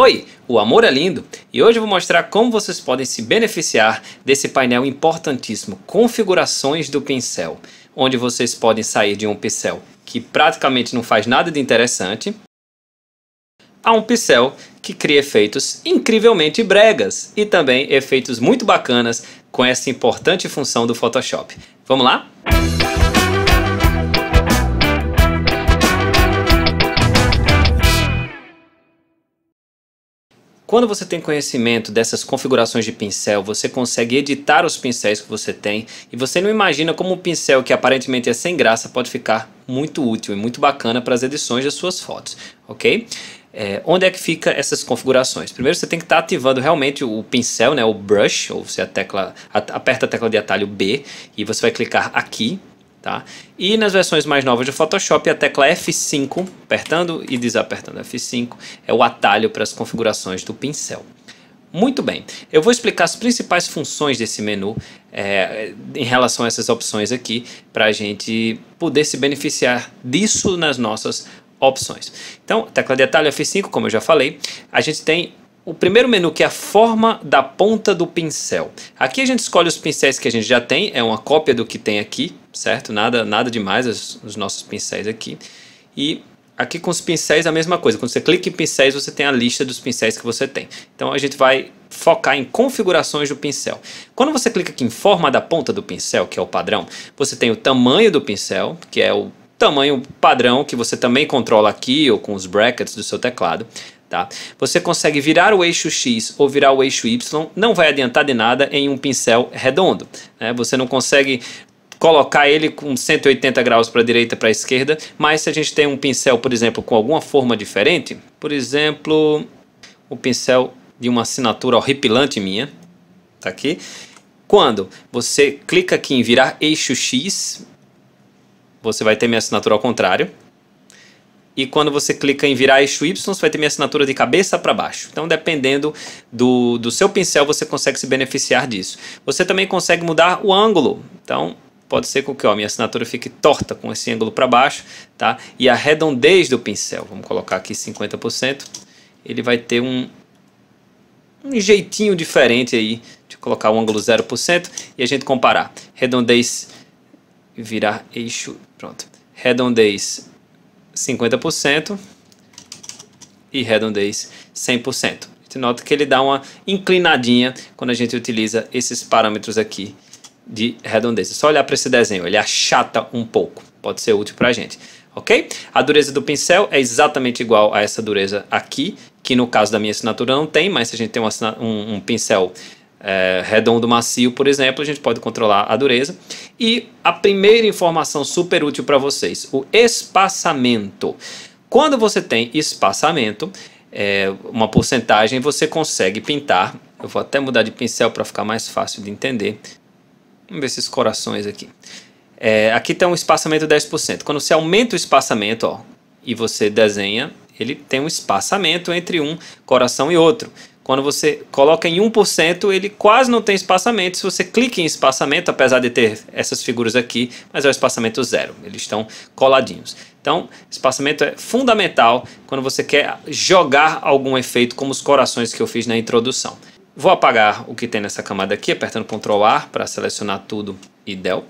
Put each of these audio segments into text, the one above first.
Oi, o amor é lindo e hoje eu vou mostrar como vocês podem se beneficiar desse painel importantíssimo Configurações do Pincel, onde vocês podem sair de um pincel que praticamente não faz nada de interessante a um pincel que cria efeitos incrivelmente bregas e também efeitos muito bacanas com essa importante função do Photoshop. Vamos lá? Música Quando você tem conhecimento dessas configurações de pincel, você consegue editar os pincéis que você tem e você não imagina como um pincel que aparentemente é sem graça pode ficar muito útil e muito bacana para as edições das suas fotos, ok? É, onde é que fica essas configurações? Primeiro você tem que estar tá ativando realmente o pincel, né, o brush, ou você a tecla, a, aperta a tecla de atalho B e você vai clicar aqui Tá? E nas versões mais novas do Photoshop, a tecla F5, apertando e desapertando F5, é o atalho para as configurações do pincel. Muito bem, eu vou explicar as principais funções desse menu é, em relação a essas opções aqui, para a gente poder se beneficiar disso nas nossas opções. Então, tecla de atalho F5, como eu já falei, a gente tem o primeiro menu que é a forma da ponta do pincel. Aqui a gente escolhe os pincéis que a gente já tem, é uma cópia do que tem aqui, certo? Nada, nada demais os, os nossos pincéis aqui. E aqui com os pincéis a mesma coisa. Quando você clica em pincéis, você tem a lista dos pincéis que você tem. Então a gente vai focar em configurações do pincel. Quando você clica aqui em forma da ponta do pincel, que é o padrão, você tem o tamanho do pincel, que é o tamanho padrão que você também controla aqui ou com os brackets do seu teclado. Tá? Você consegue virar o eixo X ou virar o eixo Y, não vai adiantar de nada em um pincel redondo. Né? Você não consegue colocar ele com 180 graus para a direita para a esquerda, mas se a gente tem um pincel, por exemplo, com alguma forma diferente, por exemplo, o pincel de uma assinatura horripilante minha, tá aqui. Quando você clica aqui em virar eixo X, você vai ter minha assinatura ao contrário, e quando você clica em virar eixo Y, você vai ter minha assinatura de cabeça para baixo. Então, dependendo do, do seu pincel, você consegue se beneficiar disso. Você também consegue mudar o ângulo. Então, pode ser com que ó, minha assinatura fique torta com esse ângulo para baixo, tá? E a redondez do pincel, vamos colocar aqui 50%, ele vai ter um, um jeitinho diferente aí de colocar o ângulo 0% e a gente comparar. Redondez virar eixo, pronto. Redondez 50% e redondez 100%. A gente nota que ele dá uma inclinadinha quando a gente utiliza esses parâmetros aqui de redondez. É só olhar para esse desenho, ele achata um pouco, pode ser útil para a gente. Ok? A dureza do pincel é exatamente igual a essa dureza aqui, que no caso da minha assinatura não tem, mas se a gente tem um, um pincel é, redondo macio, por exemplo, a gente pode controlar a dureza. E a primeira informação super útil para vocês, o espaçamento. Quando você tem espaçamento, é, uma porcentagem, você consegue pintar. Eu vou até mudar de pincel para ficar mais fácil de entender. Vamos ver esses corações aqui. É, aqui tem tá um espaçamento 10%. Quando você aumenta o espaçamento ó, e você desenha, ele tem um espaçamento entre um coração e outro. Quando você coloca em 1%, ele quase não tem espaçamento. Se você clica em espaçamento, apesar de ter essas figuras aqui, mas é o espaçamento zero. Eles estão coladinhos. Então, espaçamento é fundamental quando você quer jogar algum efeito, como os corações que eu fiz na introdução. Vou apagar o que tem nessa camada aqui, apertando Ctrl A para selecionar tudo e del.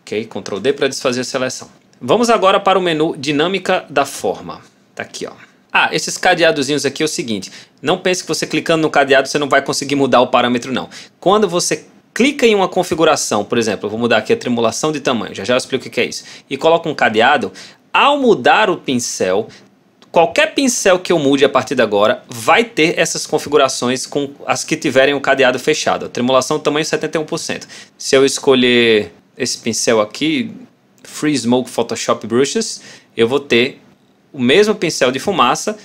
Ok, Ctrl D para desfazer a seleção. Vamos agora para o menu Dinâmica da Forma. Está aqui, ó. Ah, esses cadeadozinhos aqui é o seguinte, não pense que você clicando no cadeado você não vai conseguir mudar o parâmetro não. Quando você clica em uma configuração, por exemplo, eu vou mudar aqui a tremulação de tamanho, já já eu explico o que é isso, e coloca um cadeado, ao mudar o pincel, qualquer pincel que eu mude a partir de agora vai ter essas configurações com as que tiverem o cadeado fechado. A tremulação tamanho 71%. Se eu escolher esse pincel aqui, Free Smoke Photoshop Brushes, eu vou ter o mesmo pincel de fumaça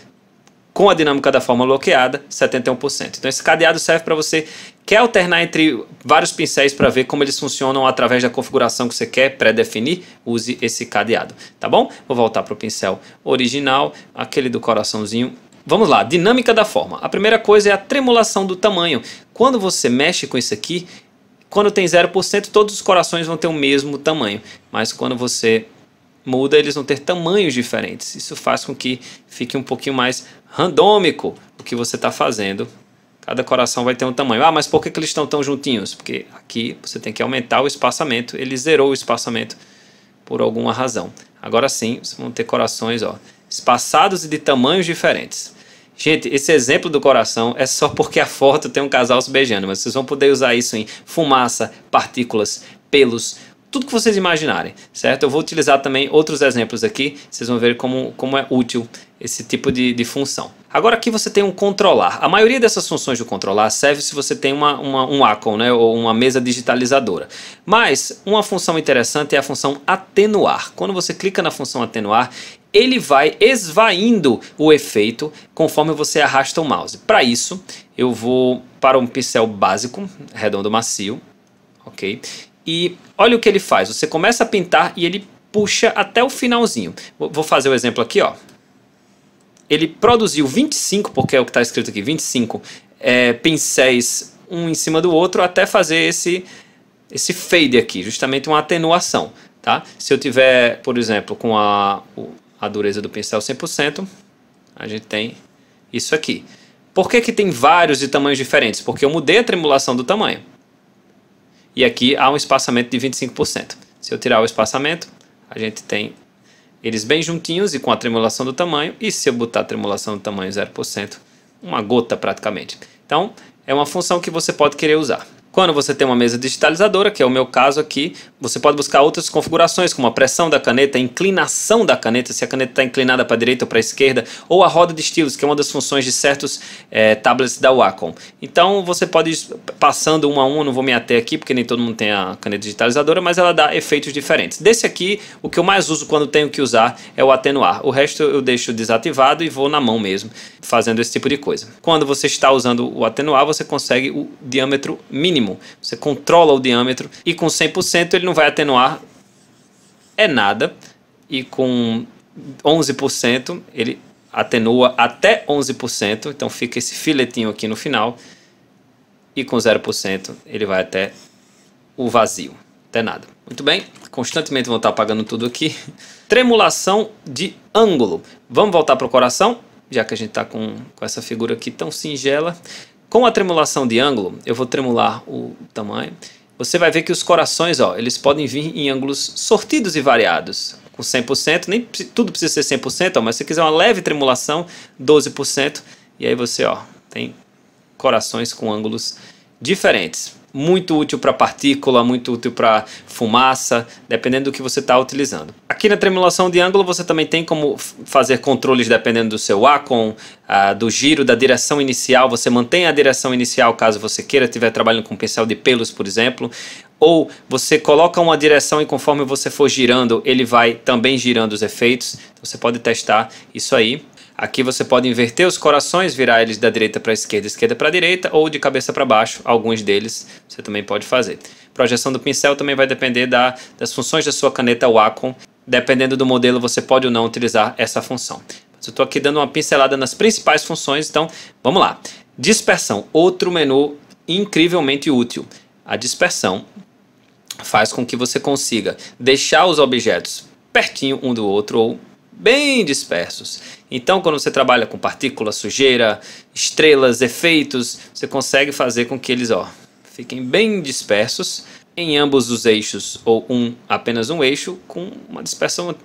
com a dinâmica da forma bloqueada, 71%. Então esse cadeado serve para você quer alternar entre vários pincéis para ver como eles funcionam através da configuração que você quer pré-definir, use esse cadeado, tá bom? Vou voltar para o pincel original, aquele do coraçãozinho. Vamos lá, dinâmica da forma. A primeira coisa é a tremulação do tamanho. Quando você mexe com isso aqui, quando tem 0%, todos os corações vão ter o mesmo tamanho. Mas quando você muda eles vão ter tamanhos diferentes. Isso faz com que fique um pouquinho mais randômico o que você está fazendo. Cada coração vai ter um tamanho. Ah, mas por que, que eles estão tão juntinhos? Porque aqui você tem que aumentar o espaçamento. Ele zerou o espaçamento por alguma razão. Agora sim, vão ter corações ó, espaçados e de tamanhos diferentes. Gente, esse exemplo do coração é só porque a foto tem um casal se beijando, mas vocês vão poder usar isso em fumaça, partículas, pelos, tudo que vocês imaginarem, certo? Eu vou utilizar também outros exemplos aqui, vocês vão ver como, como é útil esse tipo de, de função. Agora aqui você tem um controlar. A maioria dessas funções do controlar serve se você tem uma, uma, um ACON, né, ou uma mesa digitalizadora. Mas uma função interessante é a função atenuar. Quando você clica na função atenuar, ele vai esvaindo o efeito conforme você arrasta o mouse. Para isso, eu vou para um pincel básico, redondo macio, ok? E olha o que ele faz. Você começa a pintar e ele puxa até o finalzinho. Vou fazer o um exemplo aqui, ó. Ele produziu 25, porque é o que está escrito aqui, 25 é, pincéis um em cima do outro até fazer esse esse fade aqui, justamente uma atenuação, tá? Se eu tiver, por exemplo, com a, a dureza do pincel 100%, a gente tem isso aqui. Por que, que tem vários de tamanhos diferentes? Porque eu mudei a tremulação do tamanho e aqui há um espaçamento de 25%. Se eu tirar o espaçamento, a gente tem eles bem juntinhos e com a tremulação do tamanho, e se eu botar a tremulação do tamanho 0%, uma gota praticamente. Então, é uma função que você pode querer usar. Quando você tem uma mesa digitalizadora, que é o meu caso aqui, você pode buscar outras configurações, como a pressão da caneta, a inclinação da caneta, se a caneta está inclinada para a direita ou para a esquerda, ou a roda de estilos, que é uma das funções de certos é, tablets da Wacom. Então você pode ir passando um a um, não vou me ater aqui, porque nem todo mundo tem a caneta digitalizadora, mas ela dá efeitos diferentes. Desse aqui, o que eu mais uso quando tenho que usar é o atenuar. O resto eu deixo desativado e vou na mão mesmo, fazendo esse tipo de coisa. Quando você está usando o atenuar, você consegue o diâmetro mínimo. Você controla o diâmetro e com 100% ele não não vai atenuar é nada. E com 11%, ele atenua até 11%, então fica esse filetinho aqui no final. E com 0%, ele vai até o vazio, até nada. Muito bem, constantemente vou estar apagando tudo aqui. Tremulação de ângulo. Vamos voltar para o coração, já que a gente está com, com essa figura aqui tão singela. Com a tremulação de ângulo, eu vou tremular o tamanho você vai ver que os corações, ó, eles podem vir em ângulos sortidos e variados. Com 100%, nem tudo precisa ser 100%, ó, mas se quiser uma leve tremulação, 12%, e aí você, ó, tem corações com ângulos diferentes muito útil para partícula, muito útil para fumaça, dependendo do que você está utilizando. Aqui na tremulação de ângulo você também tem como fazer controles dependendo do seu ar, ah, do giro, da direção inicial. Você mantém a direção inicial caso você queira, estiver trabalhando com um pincel de pelos, por exemplo. Ou você coloca uma direção e conforme você for girando, ele vai também girando os efeitos. Então você pode testar isso aí. Aqui você pode inverter os corações, virar eles da direita para a esquerda, esquerda para a direita, ou de cabeça para baixo, alguns deles você também pode fazer. Projeção do pincel também vai depender da, das funções da sua caneta Wacom. Dependendo do modelo, você pode ou não utilizar essa função. Mas eu estou aqui dando uma pincelada nas principais funções, então vamos lá. Dispersão, outro menu incrivelmente útil. A dispersão faz com que você consiga deixar os objetos pertinho um do outro ou bem dispersos. Então, quando você trabalha com partículas, sujeira, estrelas, efeitos, você consegue fazer com que eles ó, fiquem bem dispersos em ambos os eixos ou um apenas um eixo com uma dispersão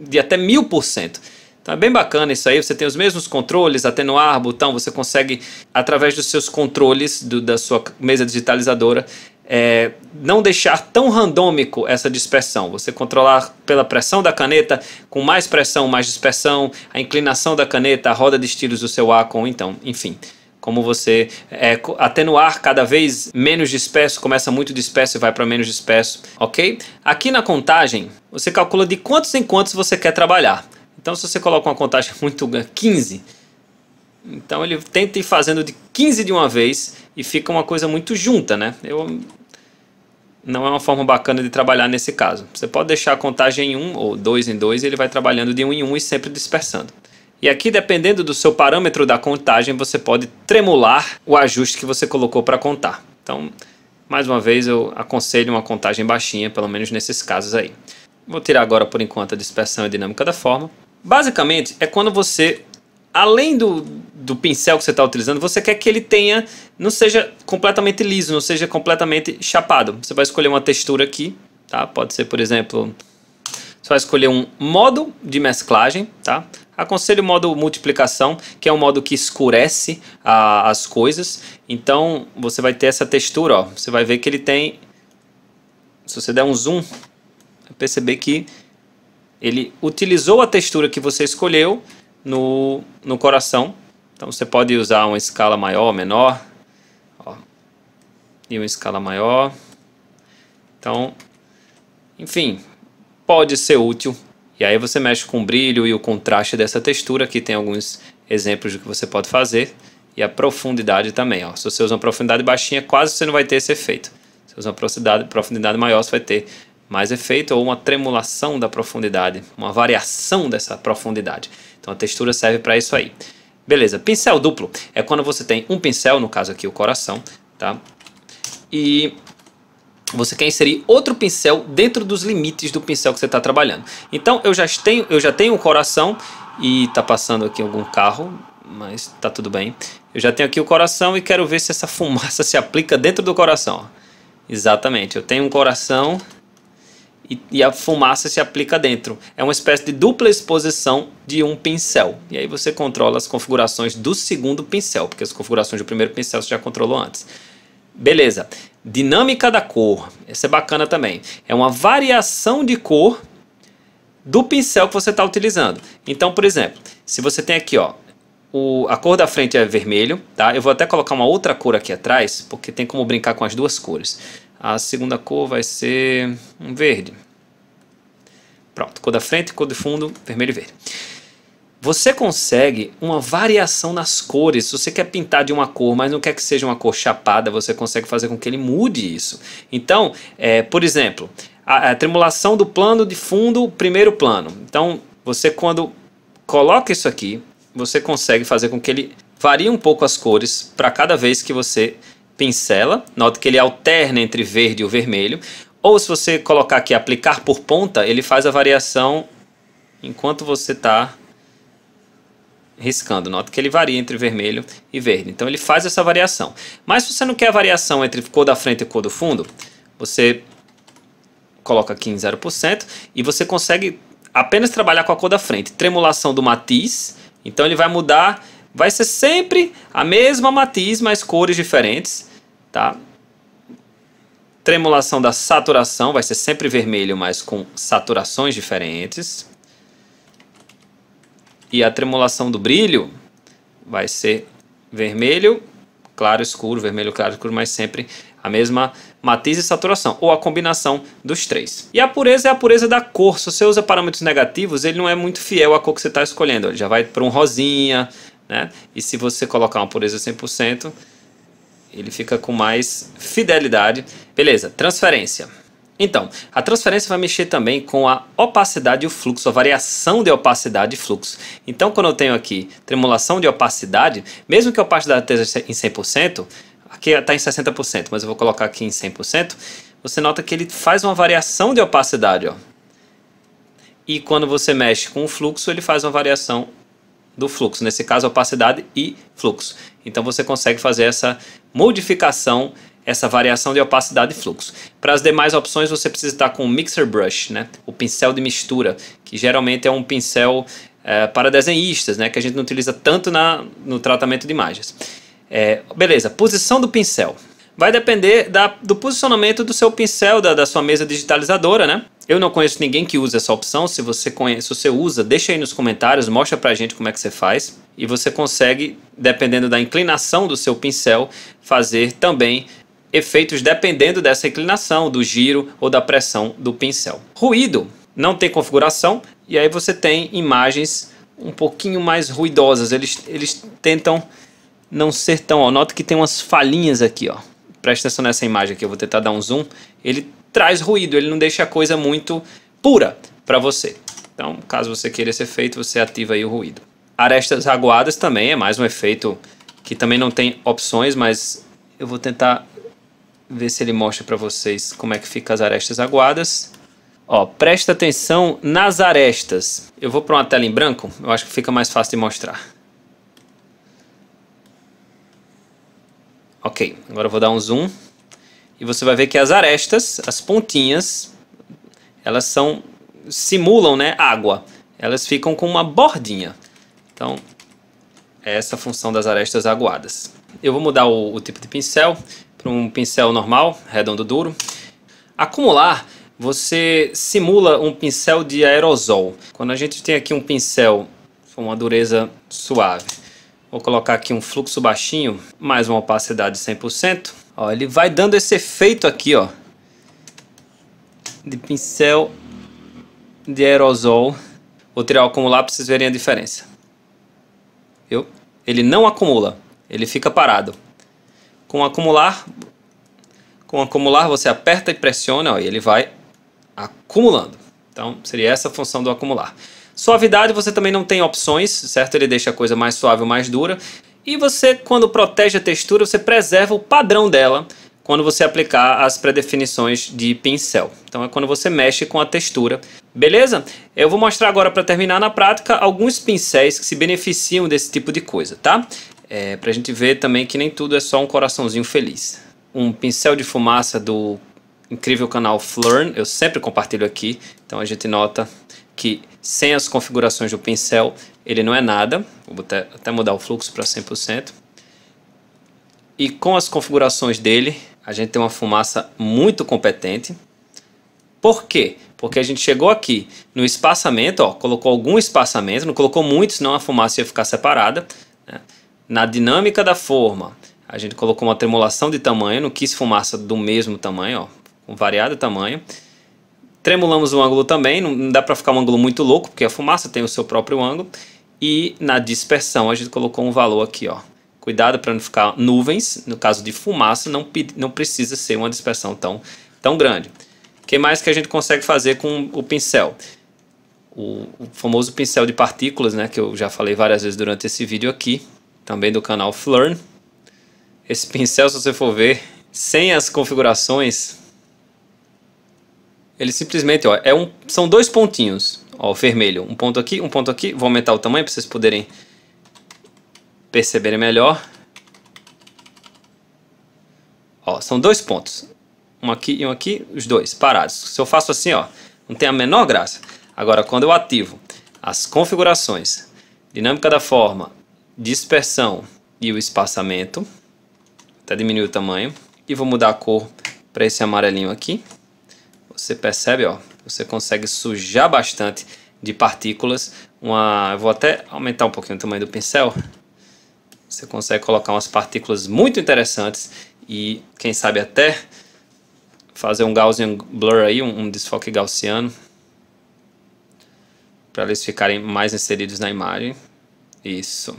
de até mil por cento. Então é bem bacana isso aí, você tem os mesmos controles, até ar botão, você consegue, através dos seus controles, do, da sua mesa digitalizadora, é, não deixar tão randômico essa dispersão. Você controlar pela pressão da caneta, com mais pressão, mais dispersão, a inclinação da caneta, a roda de estilos do seu Acon, então, enfim como você é, atenuar cada vez menos disperso, começa muito disperso e vai para menos disperso, ok? Aqui na contagem, você calcula de quantos em quantos você quer trabalhar. Então, se você coloca uma contagem muito 15, então ele tenta ir fazendo de 15 de uma vez e fica uma coisa muito junta, né? Eu não é uma forma bacana de trabalhar nesse caso. Você pode deixar a contagem em 1 um, ou 2 em 2 e ele vai trabalhando de 1 um em 1 um e sempre dispersando. E aqui, dependendo do seu parâmetro da contagem, você pode tremular o ajuste que você colocou para contar. Então, mais uma vez, eu aconselho uma contagem baixinha, pelo menos nesses casos aí. Vou tirar agora, por enquanto, a dispersão e dinâmica da forma. Basicamente, é quando você, além do, do pincel que você está utilizando, você quer que ele tenha, não seja completamente liso, não seja completamente chapado. Você vai escolher uma textura aqui, tá? Pode ser, por exemplo, você vai escolher um modo de mesclagem, tá? Aconselho o modo multiplicação, que é um modo que escurece a, as coisas. Então, você vai ter essa textura, ó. Você vai ver que ele tem... Se você der um zoom, vai perceber que ele utilizou a textura que você escolheu no, no coração então você pode usar uma escala maior ou menor. Ó, e uma escala maior. Então, enfim, pode ser útil. E aí você mexe com o brilho e o contraste dessa textura. Aqui tem alguns exemplos do que você pode fazer. E a profundidade também. Ó. Se você usa uma profundidade baixinha, quase você não vai ter esse efeito. Se você usa uma profundidade, profundidade maior, você vai ter mais efeito ou uma tremulação da profundidade, uma variação dessa profundidade. Então a textura serve para isso aí. Beleza, pincel duplo é quando você tem um pincel, no caso aqui o coração, tá? E você quer inserir outro pincel dentro dos limites do pincel que você está trabalhando. Então eu já tenho, eu já tenho o coração e está passando aqui algum carro, mas está tudo bem. Eu já tenho aqui o coração e quero ver se essa fumaça se aplica dentro do coração. Exatamente, eu tenho um coração e, e, a fumaça se aplica dentro. É uma espécie de dupla exposição de um pincel. E aí você controla as configurações do segundo pincel, porque as configurações do primeiro pincel você já controlou antes. Beleza. Dinâmica da cor. Essa é bacana também. É uma variação de cor do pincel que você está utilizando. Então, por exemplo, se você tem aqui, ó, o, a cor da frente é vermelho, tá? Eu vou até colocar uma outra cor aqui atrás, porque tem como brincar com as duas cores. A segunda cor vai ser um verde. Pronto, cor da frente, cor do fundo, vermelho e verde. Você consegue uma variação nas cores. Se você quer pintar de uma cor, mas não quer que seja uma cor chapada, você consegue fazer com que ele mude isso. Então, é, por exemplo, a, a tremulação do plano de fundo, primeiro plano. Então, você quando coloca isso aqui, você consegue fazer com que ele varie um pouco as cores para cada vez que você pincela, note que ele alterna entre verde e o vermelho, ou se você colocar aqui aplicar por ponta, ele faz a variação enquanto você está riscando. Nota que ele varia entre vermelho e verde. Então ele faz essa variação. Mas se você não quer a variação entre cor da frente e cor do fundo, você coloca aqui em 0% e você consegue apenas trabalhar com a cor da frente. Tremulação do matiz, então ele vai mudar Vai ser sempre a mesma matiz, mas cores diferentes, tá? Tremulação da saturação vai ser sempre vermelho, mas com saturações diferentes. E a tremulação do brilho vai ser vermelho, claro, escuro, vermelho, claro, escuro, mas sempre a mesma matiz e saturação, ou a combinação dos três. E a pureza é a pureza da cor. Se você usa parâmetros negativos, ele não é muito fiel à cor que você está escolhendo. Ele já vai para um rosinha, né? E se você colocar uma pureza 100%, ele fica com mais fidelidade. Beleza, transferência. Então, a transferência vai mexer também com a opacidade e o fluxo, a variação de opacidade e fluxo. Então, quando eu tenho aqui tremulação de opacidade, mesmo que a opacidade esteja em 100%, aqui está em 60%, mas eu vou colocar aqui em 100%, você nota que ele faz uma variação de opacidade. Ó. E quando você mexe com o fluxo, ele faz uma variação do fluxo, nesse caso opacidade e fluxo. Então você consegue fazer essa modificação, essa variação de opacidade e fluxo. Para as demais opções você precisa estar com o mixer brush, né? o pincel de mistura, que geralmente é um pincel é, para desenhistas, né? que a gente não utiliza tanto na, no tratamento de imagens. É, beleza, posição do pincel vai depender da, do posicionamento do seu pincel, da, da sua mesa digitalizadora, né? Eu não conheço ninguém que usa essa opção. Se você conhece, se você usa, deixa aí nos comentários, mostra pra gente como é que você faz. E você consegue, dependendo da inclinação do seu pincel, fazer também efeitos dependendo dessa inclinação, do giro ou da pressão do pincel. Ruído não tem configuração e aí você tem imagens um pouquinho mais ruidosas. Eles, eles tentam não ser tão. Ó, nota que tem umas falhinhas aqui, ó presta atenção nessa imagem que eu vou tentar dar um zoom, ele traz ruído, ele não deixa a coisa muito pura para você. Então, caso você queira esse efeito, você ativa aí o ruído. Arestas aguadas também é mais um efeito que também não tem opções, mas eu vou tentar ver se ele mostra para vocês como é que fica as arestas aguadas. Ó, presta atenção nas arestas. Eu vou para uma tela em branco, eu acho que fica mais fácil de mostrar. Ok, agora eu vou dar um zoom e você vai ver que as arestas, as pontinhas, elas são simulam, né, água. Elas ficam com uma bordinha. Então, é essa a função das arestas aguadas. Eu vou mudar o, o tipo de pincel para um pincel normal, redondo duro. Acumular, você simula um pincel de aerosol. Quando a gente tem aqui um pincel com uma dureza suave, Vou colocar aqui um fluxo baixinho, mais uma opacidade 100%. Ó, ele vai dando esse efeito aqui, ó. De pincel de aerosol. Vou tirar o acumular para vocês verem a diferença. Viu? Ele não acumula, ele fica parado. Com o acumular, com o acumular você aperta e pressiona ó, e ele vai acumulando. Então seria essa a função do acumular. Suavidade você também não tem opções, certo? Ele deixa a coisa mais suave ou mais dura. E você, quando protege a textura, você preserva o padrão dela quando você aplicar as predefinições de pincel. Então é quando você mexe com a textura, beleza? Eu vou mostrar agora para terminar na prática alguns pincéis que se beneficiam desse tipo de coisa, tá? É, para a gente ver também que nem tudo é só um coraçãozinho feliz. Um pincel de fumaça do incrível canal Flurn, eu sempre compartilho aqui, então a gente nota que sem as configurações do pincel, ele não é nada. Vou até mudar o fluxo para 100%. E com as configurações dele, a gente tem uma fumaça muito competente. Por quê? Porque a gente chegou aqui no espaçamento, ó, colocou algum espaçamento, não colocou muito, senão a fumaça ia ficar separada. Né? Na dinâmica da forma, a gente colocou uma tremulação de tamanho, não quis fumaça do mesmo tamanho, ó, com variado tamanho. Tremulamos o ângulo também, não dá para ficar um ângulo muito louco, porque a fumaça tem o seu próprio ângulo. E na dispersão a gente colocou um valor aqui, ó. Cuidado para não ficar nuvens, no caso de fumaça, não, não precisa ser uma dispersão tão, tão grande. O que mais que a gente consegue fazer com o pincel? O, o famoso pincel de partículas, né, que eu já falei várias vezes durante esse vídeo aqui, também do canal Flurn. Esse pincel, se você for ver, sem as configurações, ele simplesmente, ó, é um, são dois pontinhos, ó, vermelho. Um ponto aqui, um ponto aqui. Vou aumentar o tamanho para vocês poderem perceberem melhor. Ó, são dois pontos. Um aqui e um aqui, os dois parados. Se eu faço assim, ó, não tem a menor graça. Agora, quando eu ativo as configurações, dinâmica da forma, dispersão e o espaçamento, até diminuir o tamanho, e vou mudar a cor para esse amarelinho aqui. Você percebe, ó, você consegue sujar bastante de partículas. Uma, vou até aumentar um pouquinho o tamanho do pincel. Você consegue colocar umas partículas muito interessantes e quem sabe até fazer um Gaussian blur aí, um, um desfoque gaussiano para eles ficarem mais inseridos na imagem. Isso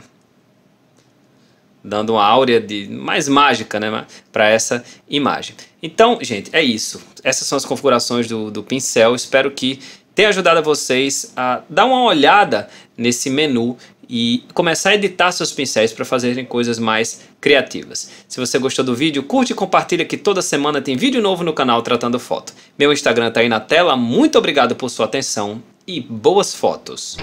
dando uma áurea de mais mágica né, para essa imagem. Então, gente, é isso. Essas são as configurações do, do pincel. Espero que tenha ajudado vocês a dar uma olhada nesse menu e começar a editar seus pincéis para fazerem coisas mais criativas. Se você gostou do vídeo, curte e compartilha que toda semana tem vídeo novo no canal Tratando Foto. Meu Instagram está aí na tela. Muito obrigado por sua atenção e boas fotos!